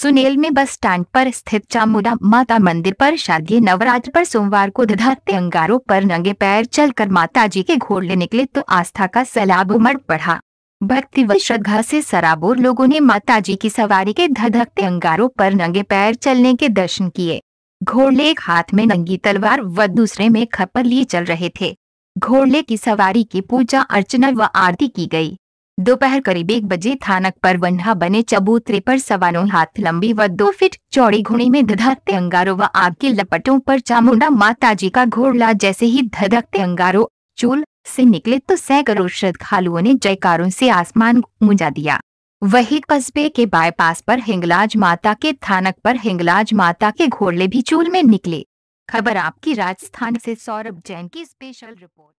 सुनेल में bus stand पर स्थित चामुंडा माता मंदिर पर शादी नवरात्र पर सोमवार को धधाते अंगारों पर नंगे पैर चलकर माता जी के ले निकले तो आस्था का सैलाब उमड़ पड़ा भक्ति व श्रद्धा से सराबोर लोगों ने माता जी की सवारी के धधकते अंगारों पर नंगे पैर चलने के दर्शन किए घोड़ले एक हाथ में नंगी तलवार व दूसरे में खपर लिए चल रहे थे घोड़ले की सवारी की पूजा अर्चना व आरती की गई दोपहर करीब एक बजे थानक पर वन्हा बने चबूतरे पर सवारों हाथ लंबी व दो फीट चौड़ी घुड़ी में धधकते अंगारों व आग के लपटों पर चामुंडा माता जी का घोड़ला जैसे ही धधकते अंगारों चूल से निकले तो सैकड़ों श्रद्धालुओं ने जयकारों से आसमान मुंजा दिया वही कस्बे के बायपास पर हिंगलाज माता के थानक पर हिंगलाज माता के घोड़ले भी चूल में निकले खबर आपकी राजस्थान से सौरभ जैन की स्पेशल रिपोर्ट